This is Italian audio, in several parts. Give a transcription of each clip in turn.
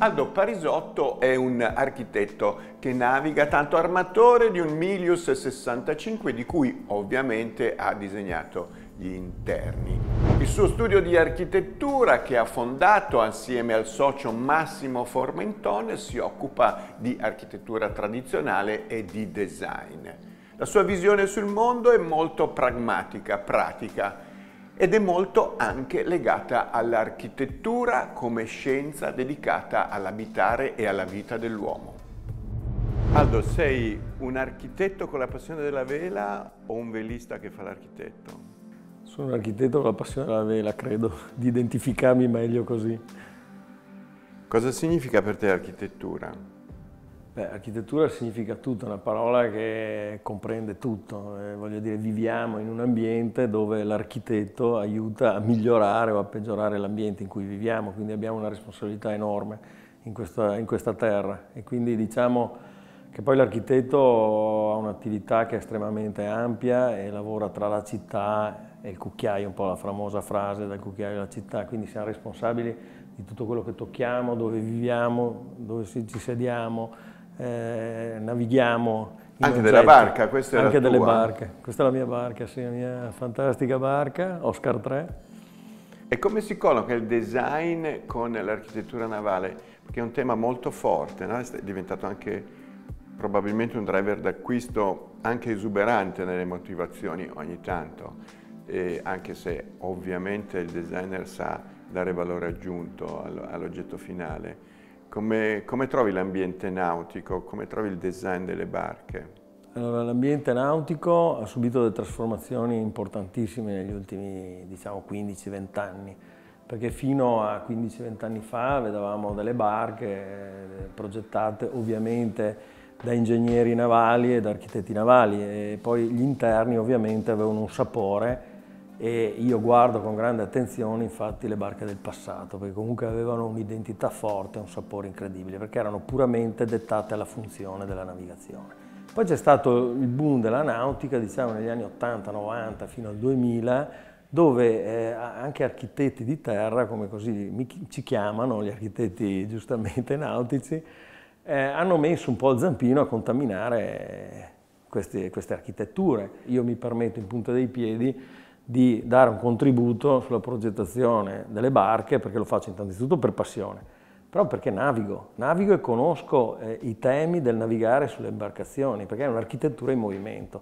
Aldo Parisotto è un architetto che naviga tanto armatore di un Milius 65 di cui ovviamente ha disegnato gli interni. Il suo studio di architettura che ha fondato assieme al socio Massimo Formentone si occupa di architettura tradizionale e di design. La sua visione sul mondo è molto pragmatica, pratica ed è molto anche legata all'architettura come scienza dedicata all'abitare e alla vita dell'uomo. Aldo, sei un architetto con la passione della vela o un velista che fa l'architetto? Sono un architetto con la passione della vela, credo, di identificarmi meglio così. Cosa significa per te l'architettura? Beh, architettura significa tutto, è una parola che comprende tutto. Eh, voglio dire, viviamo in un ambiente dove l'architetto aiuta a migliorare o a peggiorare l'ambiente in cui viviamo, quindi abbiamo una responsabilità enorme in questa, in questa terra. E quindi diciamo che poi l'architetto ha un'attività che è estremamente ampia e lavora tra la città e il cucchiaio, un po' la famosa frase dal cucchiaio alla città, quindi siamo responsabili di tutto quello che tocchiamo, dove viviamo, dove ci sediamo, eh, navighiamo. Anche della barca, questa è Anche delle tua. barche, questa è la mia barca, sì, la mia fantastica barca, Oscar 3. E come si colloca il design con l'architettura navale? Perché è un tema molto forte, no? è diventato anche probabilmente un driver d'acquisto anche esuberante nelle motivazioni ogni tanto. E anche se ovviamente il designer sa dare valore aggiunto all'oggetto finale. Come, come trovi l'ambiente nautico? Come trovi il design delle barche? Allora, l'ambiente nautico ha subito delle trasformazioni importantissime negli ultimi diciamo, 15-20 anni, perché fino a 15-20 anni fa vedevamo delle barche eh, progettate ovviamente da ingegneri navali e da architetti navali e poi gli interni ovviamente avevano un sapore e io guardo con grande attenzione infatti le barche del passato perché comunque avevano un'identità forte, un sapore incredibile perché erano puramente dettate alla funzione della navigazione. Poi c'è stato il boom della nautica diciamo negli anni 80, 90 fino al 2000 dove eh, anche architetti di terra come così mi, ci chiamano gli architetti giustamente nautici eh, hanno messo un po' il zampino a contaminare queste, queste architetture. Io mi permetto in punta dei piedi di dare un contributo sulla progettazione delle barche, perché lo faccio innanzitutto per passione, però perché navigo, navigo e conosco eh, i temi del navigare sulle imbarcazioni, perché è un'architettura in movimento.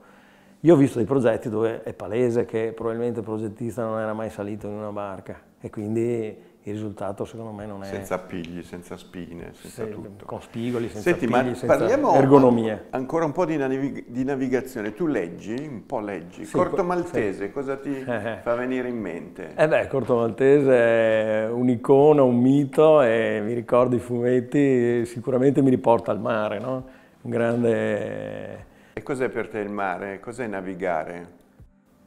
Io ho visto dei progetti dove è palese che probabilmente il progettista non era mai salito in una barca e quindi il risultato secondo me non è... Senza pigli, senza spine, senza se, tutto. Con spigoli, senza Senti, pigli, senza ergonomie. ancora un po' di, navig di, navigazione. Tu leggi, un po' leggi. Sì, Corto Maltese, sì. cosa ti fa venire in mente? Eh beh, Corto Maltese è un'icona, un mito e mi ricordo i fumetti, sicuramente mi riporta al mare, no? Un grande... E cos'è per te il mare? Cos'è navigare?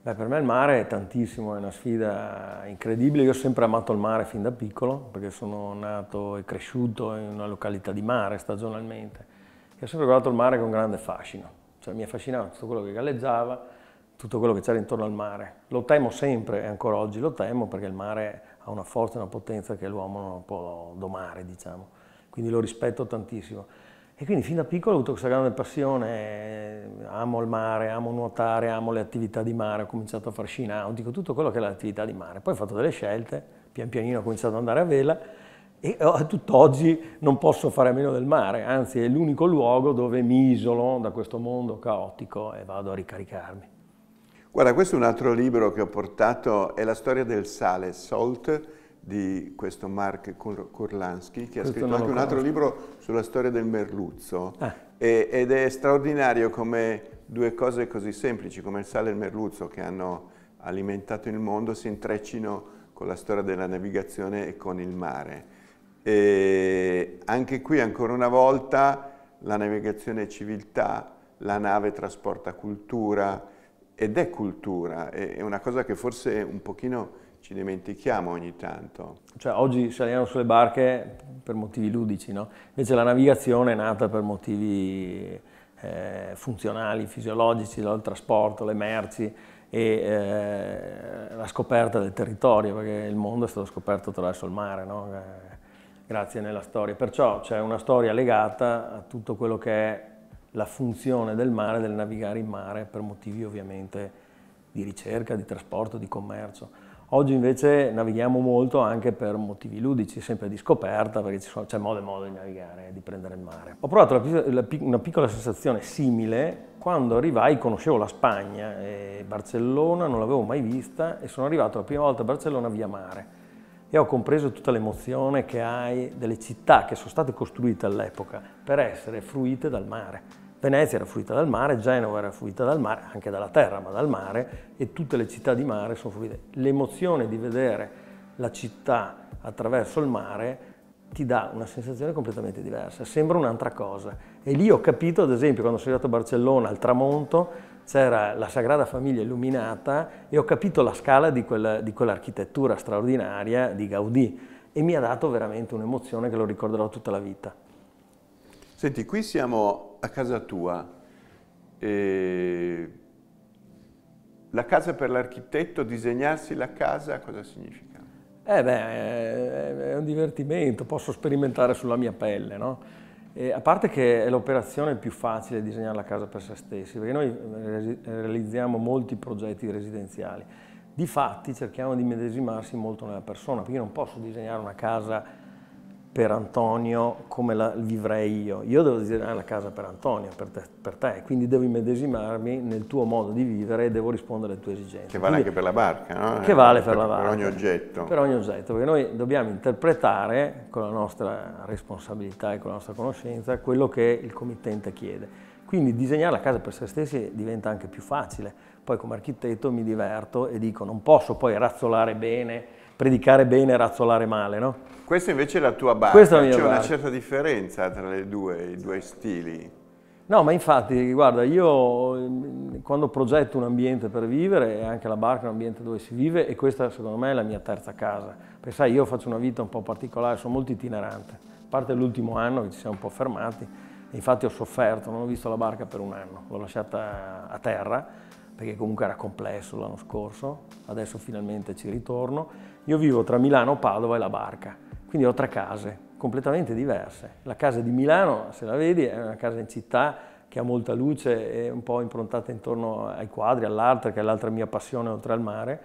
Beh, per me il mare è tantissimo, è una sfida incredibile. Io ho sempre amato il mare fin da piccolo, perché sono nato e cresciuto in una località di mare stagionalmente. E ho sempre guardato il mare con grande fascino. Cioè, mi affascinava tutto quello che galleggiava, tutto quello che c'era intorno al mare. Lo temo sempre e ancora oggi lo temo perché il mare ha una forza e una potenza che l'uomo non può domare, diciamo. Quindi lo rispetto tantissimo. E quindi fin da piccolo ho avuto questa grande passione, amo il mare, amo nuotare, amo le attività di mare, ho cominciato a fare scenautico, tutto quello che è l'attività di mare. Poi ho fatto delle scelte, pian pianino ho cominciato ad andare a vela e oh, a tutt'oggi non posso fare a meno del mare, anzi è l'unico luogo dove mi isolo da questo mondo caotico e vado a ricaricarmi. Guarda, questo è un altro libro che ho portato, è la storia del sale, Salt, di questo Mark Kurlansky, che questo ha scritto anche un altro libro sulla storia del merluzzo, ah. e, ed è straordinario come due cose così semplici come il sale e il merluzzo che hanno alimentato il mondo si intreccino con la storia della navigazione e con il mare. E anche qui ancora una volta la navigazione è civiltà, la nave trasporta cultura ed è cultura, è una cosa che forse un pochino ci dimentichiamo ogni tanto. Cioè, oggi saliamo sulle barche per motivi ludici, no? Invece la navigazione è nata per motivi eh, funzionali, fisiologici, il trasporto, le merci e eh, la scoperta del territorio, perché il mondo è stato scoperto attraverso il mare, no? Eh, grazie nella storia. Perciò c'è una storia legata a tutto quello che è la funzione del mare, del navigare in mare, per motivi ovviamente di ricerca, di trasporto, di commercio. Oggi invece navighiamo molto anche per motivi ludici, sempre di scoperta, perché sono, c'è modo e modo di navigare, di prendere il mare. Ho provato la, la, una piccola sensazione simile quando arrivai, conoscevo la Spagna e Barcellona, non l'avevo mai vista e sono arrivato la prima volta a Barcellona via mare e ho compreso tutta l'emozione che hai delle città che sono state costruite all'epoca per essere fruite dal mare. Venezia era fruita dal mare, Genova era fruita dal mare, anche dalla terra, ma dal mare, e tutte le città di mare sono fruite. L'emozione di vedere la città attraverso il mare ti dà una sensazione completamente diversa, sembra un'altra cosa. E lì ho capito, ad esempio, quando sono arrivato a Barcellona al tramonto, c'era la Sagrada Famiglia illuminata e ho capito la scala di, quella, di quell'architettura straordinaria di Gaudì e mi ha dato veramente un'emozione che lo ricorderò tutta la vita. Senti, qui siamo a casa tua. E la casa per l'architetto, disegnarsi la casa, cosa significa? Eh beh, eh, è un divertimento, posso sperimentare sulla mia pelle, no? E a parte che è l'operazione più facile disegnare la casa per se stessi, perché noi realizziamo molti progetti residenziali. Difatti cerchiamo di medesimarsi molto nella persona, perché io non posso disegnare una casa per Antonio come la vivrei io. Io devo disegnare la casa per Antonio, per te, per te, quindi devo immedesimarmi nel tuo modo di vivere e devo rispondere alle tue esigenze. Che vale quindi, anche per la barca, no? Che vale per, per la barca. Per ogni oggetto. Per ogni oggetto, perché noi dobbiamo interpretare con la nostra responsabilità e con la nostra conoscenza quello che il committente chiede. Quindi disegnare la casa per se stessi diventa anche più facile. Poi come architetto mi diverto e dico non posso poi razzolare bene, predicare bene e razzolare male, no? Questa invece è la tua barca, c'è una certa differenza tra due, i due stili. No, ma infatti, guarda, io mm, quando progetto un ambiente per vivere, è anche la barca è un ambiente dove si vive, e questa secondo me è la mia terza casa. Perché sai, io faccio una vita un po' particolare, sono molto itinerante. A parte l'ultimo anno che ci siamo un po' fermati, infatti ho sofferto, non ho visto la barca per un anno, l'ho lasciata a terra, perché comunque era complesso l'anno scorso, adesso finalmente ci ritorno. Io vivo tra Milano, Padova e la barca quindi ho tre case completamente diverse. La casa di Milano, se la vedi, è una casa in città che ha molta luce e un po' improntata intorno ai quadri, all'arte, che è l'altra mia passione oltre al mare.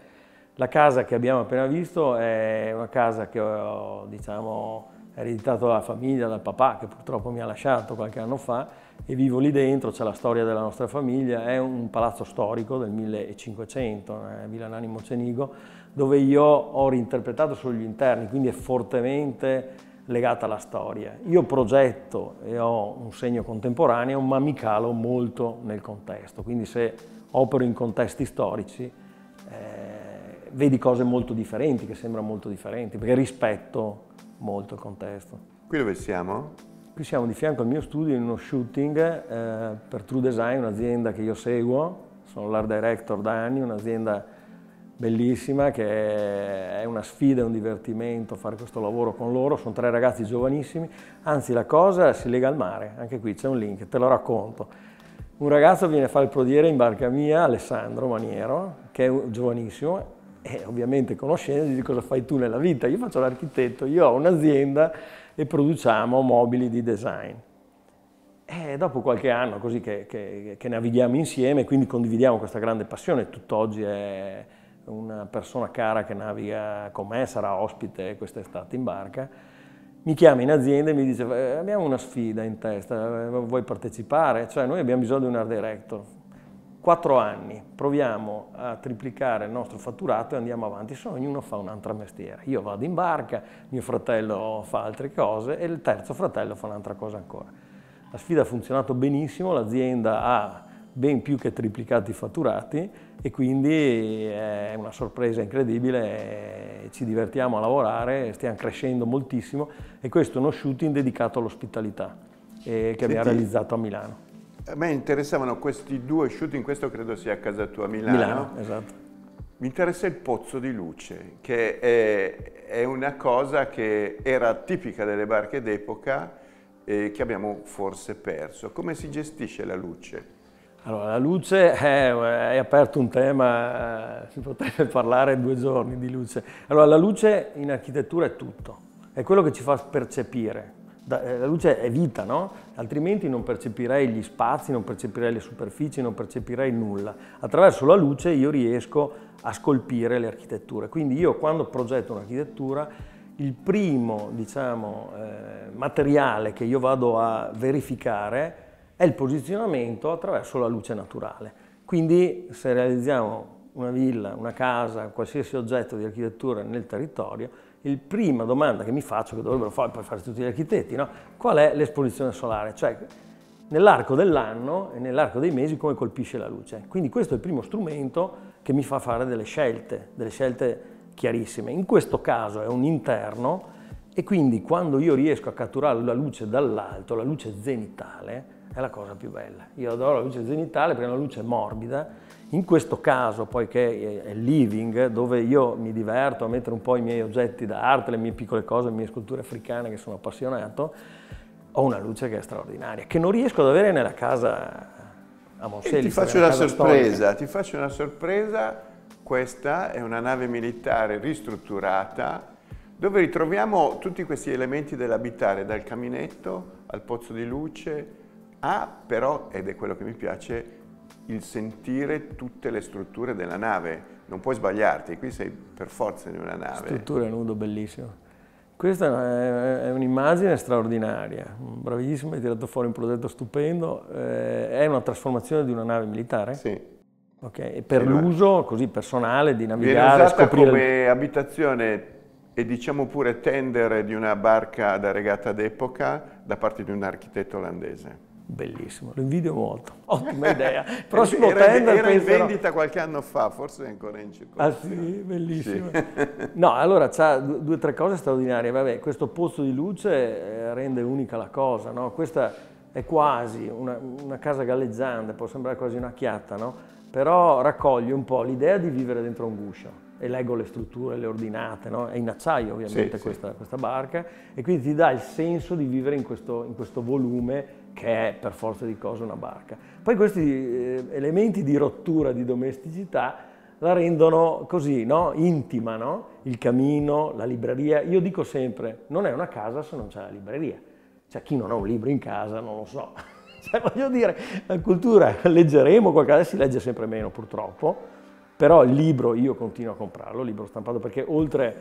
La casa che abbiamo appena visto è una casa che ho, diciamo, ereditato dalla famiglia, dal papà, che purtroppo mi ha lasciato qualche anno fa, e vivo lì dentro, c'è la storia della nostra famiglia, è un palazzo storico del 1500, eh, Villa Nanimo Cenigo, dove io ho reinterpretato solo gli interni, quindi è fortemente legata alla storia. Io progetto e ho un segno contemporaneo, ma mi calo molto nel contesto, quindi se opero in contesti storici eh, vedi cose molto differenti, che sembrano molto differenti, perché rispetto molto il contesto. Qui dove siamo? Qui siamo di fianco al mio studio in uno shooting eh, per True Design, un'azienda che io seguo, sono l'art director da anni, un'azienda bellissima, che è una sfida, è un divertimento fare questo lavoro con loro, sono tre ragazzi giovanissimi, anzi la cosa si lega al mare, anche qui c'è un link, te lo racconto. Un ragazzo viene a fare il prodiere in barca mia, Alessandro Maniero, che è giovanissimo e ovviamente conoscendo gli dice cosa fai tu nella vita, io faccio l'architetto, io ho un'azienda e produciamo mobili di design. E dopo qualche anno così che, che, che navighiamo insieme, quindi condividiamo questa grande passione, tutt'oggi è, una persona cara che naviga con me, sarà ospite quest'estate in barca, mi chiama in azienda e mi dice eh, abbiamo una sfida in testa, eh, vuoi partecipare? Cioè noi abbiamo bisogno di un art director. Quattro anni, proviamo a triplicare il nostro fatturato e andiamo avanti, se no ognuno fa un altro mestiere. Io vado in barca, mio fratello fa altre cose e il terzo fratello fa un'altra cosa ancora. La sfida ha funzionato benissimo, l'azienda ha ben più che triplicati i fatturati e quindi eh, è una sorpresa incredibile, eh, ci divertiamo a lavorare, stiamo crescendo moltissimo e questo è uno shooting dedicato all'ospitalità eh, che Senti, abbiamo realizzato a Milano. A me interessavano questi due shooting, questo credo sia a casa tua a Milano. Milano, esatto. Mi interessa il pozzo di luce, che è, è una cosa che era tipica delle barche d'epoca e che abbiamo forse perso. Come si gestisce la luce? Allora, la luce, è, è eh, aperto un tema, eh, si potrebbe parlare due giorni di luce. Allora, la luce in architettura è tutto, è quello che ci fa percepire. Eh, la luce è vita, no? Altrimenti non percepirei gli spazi, non percepirei le superfici, non percepirei nulla. Attraverso la luce io riesco a scolpire le architetture. Quindi io quando progetto un'architettura, il primo, diciamo, eh, materiale che io vado a verificare è il posizionamento attraverso la luce naturale. Quindi se realizziamo una villa, una casa, qualsiasi oggetto di architettura nel territorio, la prima domanda che mi faccio, che dovrebbero fare, poi fare tutti gli architetti, no? qual è l'esposizione solare? Cioè, nell'arco dell'anno e nell'arco dei mesi come colpisce la luce. Quindi questo è il primo strumento che mi fa fare delle scelte, delle scelte chiarissime. In questo caso è un interno e quindi quando io riesco a catturare la luce dall'alto, la luce zenitale, è la cosa più bella. Io adoro la luce zenitale perché è una luce morbida, in questo caso poiché che è living, dove io mi diverto a mettere un po' i miei oggetti d'arte, le mie piccole cose, le mie sculture africane che sono appassionato, ho una luce che è straordinaria, che non riesco ad avere nella casa a Monselli. E ti faccio una sorpresa, storica. ti faccio una sorpresa, questa è una nave militare ristrutturata dove ritroviamo tutti questi elementi dell'abitare, dal caminetto al pozzo di luce, ha ah, però, ed è quello che mi piace, il sentire tutte le strutture della nave. Non puoi sbagliarti, qui sei per forza in una nave. Strutture nudo, bellissimo. Questa è un'immagine straordinaria, bravissima, hai tirato fuori un progetto stupendo. Eh, è una trasformazione di una nave militare? Sì. Okay. per sì, l'uso così personale di navigare, viene scoprire... come abitazione e diciamo pure tender di una barca da regata d'epoca da parte di un architetto olandese. Bellissimo, lo invidio molto. Ottima idea. Prossimo era, tender era penserò... in vendita qualche anno fa, forse è ancora in circolazione. Ah sì, bellissimo. Sì. no, allora c'ha due o tre cose straordinarie. Vabbè, questo pozzo di luce eh, rende unica la cosa, no? Questa è quasi una, una casa galleggiante, può sembrare quasi una chiatta, no? Però raccoglie un po' l'idea di vivere dentro un guscio e leggo le strutture, le ordinate, no? è in acciaio ovviamente sì, questa, sì. questa, barca e quindi ti dà il senso di vivere in questo, in questo, volume che è per forza di cose una barca. Poi questi eh, elementi di rottura, di domesticità la rendono così, no? intima, no? il camino, la libreria. Io dico sempre, non è una casa se non c'è la libreria. Cioè chi non ha un libro in casa non lo so. cioè, voglio dire, la cultura leggeremo qualcosa, si legge sempre meno purtroppo, però il libro io continuo a comprarlo, il libro stampato, perché oltre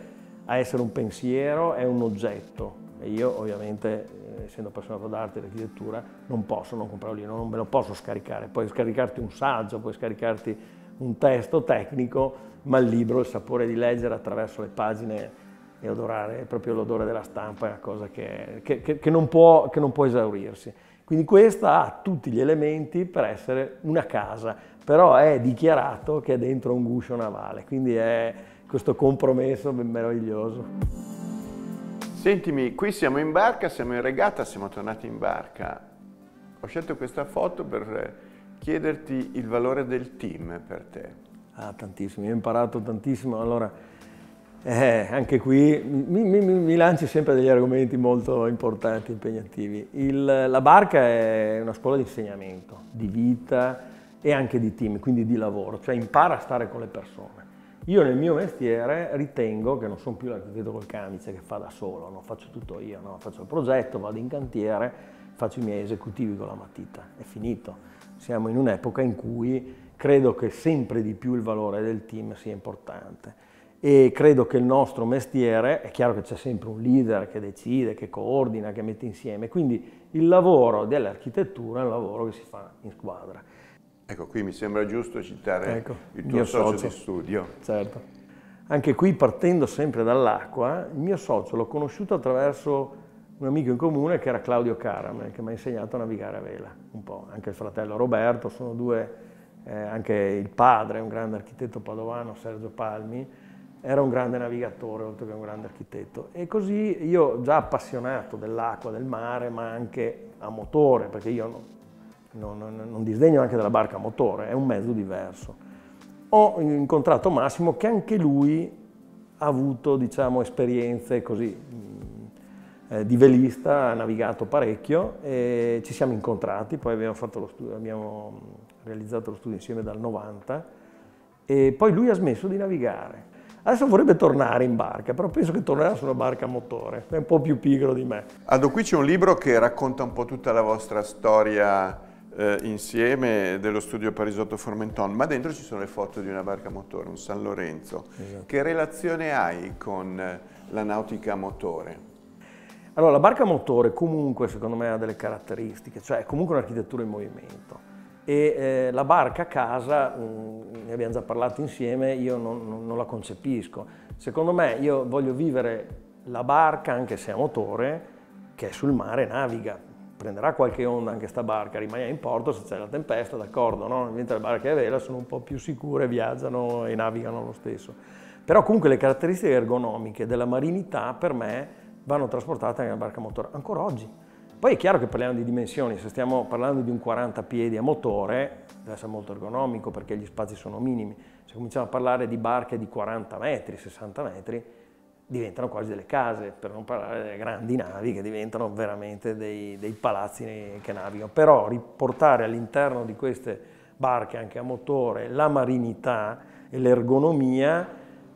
a essere un pensiero è un oggetto. E io ovviamente eh, essendo appassionato d'arte e architettura, non posso non comprarlo lì, non me lo posso scaricare. Puoi scaricarti un saggio, puoi scaricarti un testo tecnico, ma il libro, il sapore di leggere attraverso le pagine e odorare, proprio l'odore della stampa è una cosa che, che, che, non può, che non può esaurirsi. Quindi questa ha tutti gli elementi per essere una casa, però è dichiarato che è dentro un guscio navale, quindi è questo compromesso meraviglioso. Sentimi, qui siamo in barca, siamo in regata, siamo tornati in barca. Ho scelto questa foto per chiederti il valore del team per te. Ah, tantissimo, ho imparato tantissimo. Allora, eh, anche qui mi, mi, mi, lanci sempre degli argomenti molto importanti, impegnativi. Il, la barca è una scuola di insegnamento, di vita, e anche di team, quindi di lavoro, cioè impara a stare con le persone. Io nel mio mestiere ritengo che non sono più l'architetto col camice che fa da solo, non faccio tutto io, no? faccio il progetto, vado in cantiere, faccio i miei esecutivi con la matita, è finito. Siamo in un'epoca in cui credo che sempre di più il valore del team sia importante e credo che il nostro mestiere, è chiaro che c'è sempre un leader che decide, che coordina, che mette insieme, quindi il lavoro dell'architettura è un lavoro che si fa in squadra. Ecco, qui mi sembra giusto citare ecco, il tuo socio, socio di studio. Certo. Anche qui, partendo sempre dall'acqua, il mio socio l'ho conosciuto attraverso un amico in comune che era Claudio Carame, eh, che mi ha insegnato a navigare a vela, un po'. Anche il fratello Roberto, sono due, eh, anche il padre, un grande architetto padovano, Sergio Palmi, era un grande navigatore oltre che un grande architetto. E così io, già appassionato dell'acqua, del mare, ma anche a motore, perché io non, non, non disdegno anche della barca a motore, è un mezzo diverso. Ho incontrato Massimo che anche lui ha avuto diciamo, esperienze così mm, eh, di velista, ha navigato parecchio e ci siamo incontrati, poi abbiamo, lo studio, abbiamo mm, realizzato lo studio insieme dal 90 e poi lui ha smesso di navigare. Adesso vorrebbe tornare in barca, però penso che tornerà sulla barca a motore, è un po' più pigro di me. Ado, qui c'è un libro che racconta un po' tutta la vostra storia eh, insieme dello studio Parisotto Formenton, ma dentro ci sono le foto di una barca a motore, un San Lorenzo. Esatto. Che relazione hai con eh, la nautica a motore? Allora, la barca a motore comunque secondo me ha delle caratteristiche, cioè è comunque un'architettura in movimento e eh, la barca a casa, mh, mm, ne abbiamo già parlato insieme, io non, non, non la concepisco. Secondo me io voglio vivere la barca, anche se a motore, che sul mare naviga, prenderà qualche onda anche sta barca, rimane in porto se c'è la tempesta, d'accordo, no? mentre le barche a vela sono un po' più sicure, viaggiano e navigano lo stesso. Però comunque le caratteristiche ergonomiche della marinità per me vanno trasportate anche nella barca a motore, ancora oggi. Poi è chiaro che parliamo di dimensioni, se stiamo parlando di un 40 piedi a motore, deve essere molto ergonomico perché gli spazi sono minimi, se cominciamo a parlare di barche di 40 metri, 60 metri, diventano quasi delle case, per non parlare delle grandi navi che diventano veramente dei, dei palazzi che navigano. Però riportare all'interno di queste barche anche a motore la marinità e l'ergonomia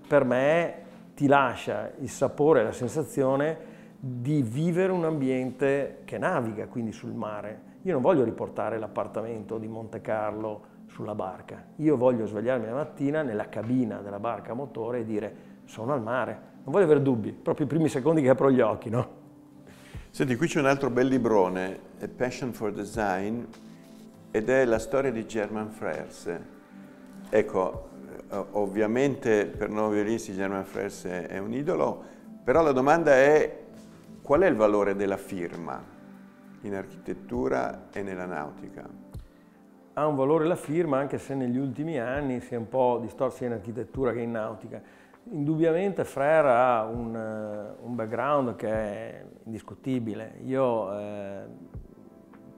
per me ti lascia il sapore e la sensazione di vivere un ambiente che naviga, quindi sul mare. Io non voglio riportare l'appartamento di Monte Carlo sulla barca. Io voglio svegliarmi la mattina nella cabina della barca a motore e dire sono al mare, non voglio avere dubbi, proprio i primi secondi che apro gli occhi, no? Senti, qui c'è un altro bel librone, A Passion for Design, ed è la storia di German Frers. Ecco, eh, ovviamente per noi violisti German Frers è un idolo, però la domanda è qual è il valore della firma in architettura e nella nautica? Ha un valore la firma anche se negli ultimi anni si è un po' distorsa in architettura che in nautica Indubbiamente Frer ha un, eh, un, background che è indiscutibile. Io, eh,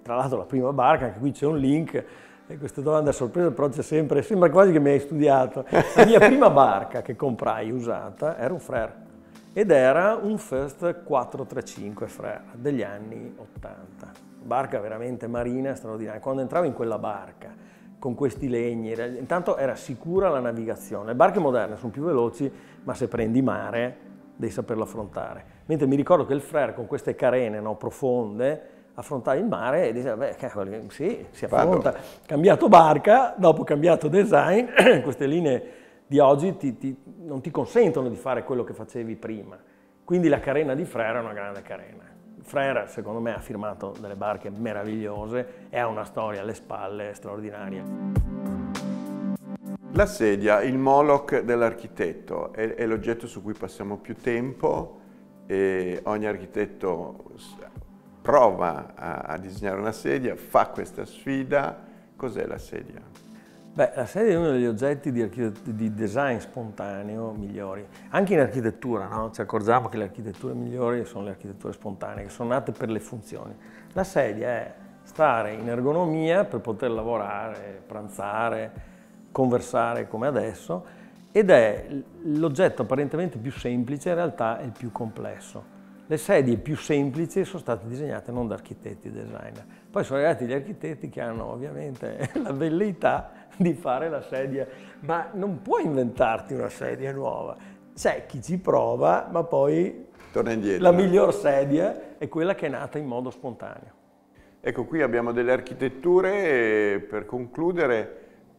tra l'altro la prima barca, anche qui c'è un link, e questa domanda a sorpresa però c'è sempre, sembra quasi che mi hai studiato. La mia prima barca che comprai usata era un Frer ed era un First 435 Frer degli anni 80. Barca veramente marina straordinaria. Quando entravo in quella barca con questi legni, intanto era sicura la navigazione. Le barche moderne sono più veloci, ma se prendi mare devi saperlo affrontare. Mentre mi ricordo che il Frère con queste carene no, profonde affrontava il mare e diceva, beh, cavoli, sì, si affronta. Vado. Cambiato barca, dopo cambiato design, queste linee di oggi ti, ti, non ti consentono di fare quello che facevi prima. Quindi la carena di Frère è una grande carena. Frère, secondo me, ha firmato delle barche meravigliose e ha una storia alle spalle straordinaria. La sedia, il Moloch dell'architetto, è, è l'oggetto su cui passiamo più tempo e ogni architetto prova a, a disegnare una sedia, fa questa sfida. Cos'è la sedia? Beh, la sedia è uno degli oggetti di, di design spontaneo migliori. Anche in architettura, no? Ci accorgiamo che le architetture migliori sono le architetture spontanee, che sono nate per le funzioni. La sedia è stare in ergonomia per poter lavorare, pranzare, conversare come adesso ed è l'oggetto apparentemente più semplice, in realtà è il più complesso. Le sedie più semplici sono state disegnate non da architetti e designer. Poi sono arrivati gli architetti che hanno ovviamente la velleità di fare la sedia, ma non puoi inventarti una sedia nuova. C'è chi ci prova, ma poi Torna indietro. la eh. miglior sedia è quella che è nata in modo spontaneo. Ecco, qui abbiamo delle architetture, per concludere,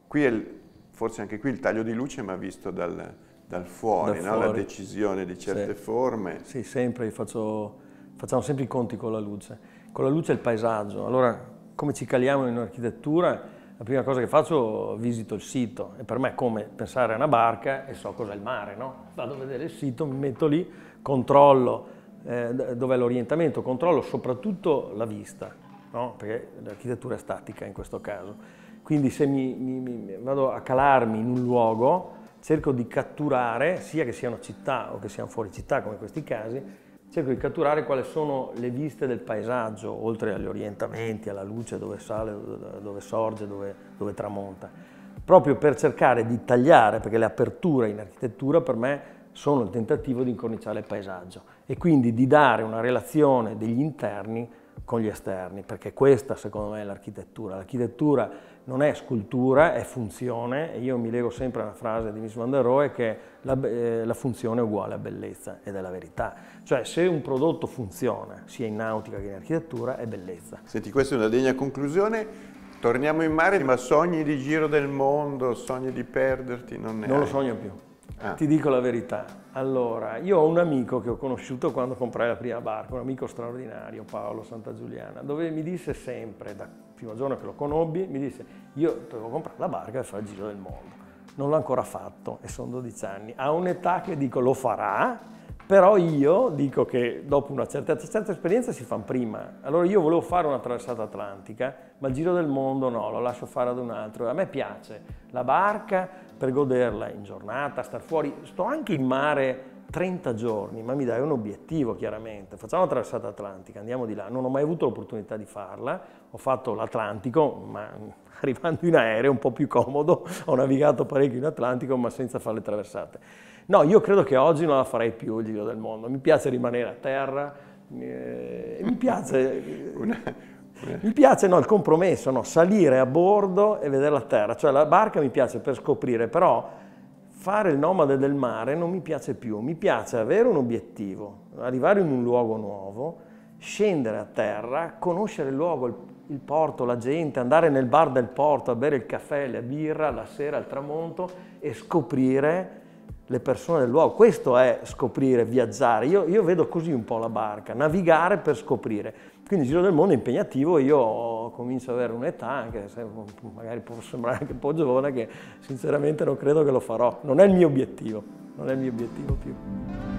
qui è forse anche qui il taglio di luce, ma visto dal, dal fuori, da no? fuori, la decisione di certe sì. forme. Sì, sempre faccio, facciamo sempre i conti con la luce con la luce e il paesaggio. Allora, come ci caliamo in architettura? La prima cosa che faccio è visito il sito e per me è come pensare a una barca e so cos'è il mare, no? Vado a vedere il sito, mi metto lì, controllo eh, dov'è l'orientamento, controllo soprattutto la vista, no? Perché l'architettura è statica in questo caso. Quindi se mi, mi, mi vado a calarmi in un luogo, cerco di catturare, sia che sia una città o che sia fuori città come in questi casi, cerco di catturare quali sono le viste del paesaggio, oltre agli orientamenti, alla luce, dove sale, dove sorge, dove, dove tramonta, proprio per cercare di tagliare, perché le aperture in architettura per me sono il tentativo di incorniciare il paesaggio e quindi di dare una relazione degli interni con gli esterni, perché questa secondo me è l'architettura. L'architettura non è scultura, è funzione. Io mi lego sempre alla frase di Miss Van der Rohe che la, eh, la, funzione è uguale a bellezza ed è la verità. Cioè se un prodotto funziona, sia in nautica che in architettura, è bellezza. Senti, questa è una degna conclusione. Torniamo in mare, ma sogni di giro del mondo, sogni di perderti, non ne Non hai. lo sogno più. Ah. Ti dico la verità. Allora, io ho un amico che ho conosciuto quando comprai la prima barca, un amico straordinario, Paolo Santa Giuliana, dove mi disse sempre, dal primo giorno che lo conobbi, mi disse, io devo comprare la barca e fare il giro del mondo. Non l'ho ancora fatto e sono 12 anni. Ha un'età che dico lo farà, però io dico che dopo una certa, certa esperienza si fa prima. Allora io volevo fare una traversata atlantica, ma il giro del mondo no, lo lascio fare ad un altro. A me piace la barca, per goderla in giornata, star fuori. Sto anche in mare 30 giorni, ma mi dai un obiettivo chiaramente. Facciamo la traversata atlantica, andiamo di là. Non ho mai avuto l'opportunità di farla, ho fatto l'Atlantico, ma arrivando in aereo è un po' più comodo, ho navigato parecchio in Atlantico, ma senza fare le traversate. No, io credo che oggi non la farei più il giro del mondo, mi piace rimanere a terra, eh, mi piace... Eh, Una, mi piace no, il compromesso, no, salire a bordo e vedere la terra. Cioè la barca mi piace per scoprire, però fare il nomade del mare non mi piace più. Mi piace avere un obiettivo, arrivare in un luogo nuovo, scendere a terra, conoscere il luogo, il, il porto, la gente, andare nel bar del porto a bere il caffè, la birra, la sera, al tramonto e scoprire le persone del luogo. Questo è scoprire, viaggiare. Io, io vedo così un po' la barca, navigare per scoprire. Quindi il giro del mondo è impegnativo, io comincio ad avere un'età, anche se magari può sembrare anche un po' giovane, che sinceramente non credo che lo farò. Non è il mio obiettivo, non è il mio obiettivo più.